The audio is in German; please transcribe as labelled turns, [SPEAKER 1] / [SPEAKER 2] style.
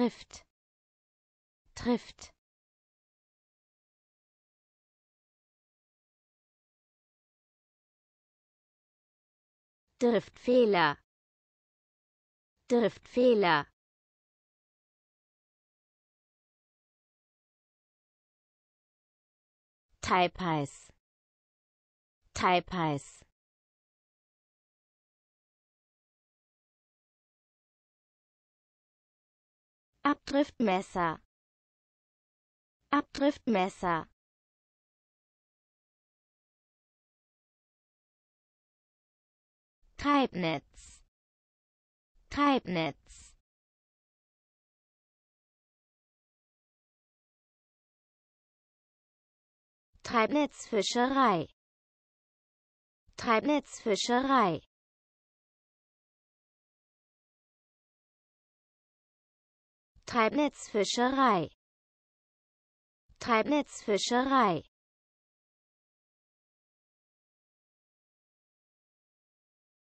[SPEAKER 1] trifft trifft Driftfehler Driftfehler Taipais Taipais Abdriftmesser Abdriftmesser Treibnetz Treibnetz Treibnetzfischerei Treibnetzfischerei Treibnetzfischerei Treibnetzfischerei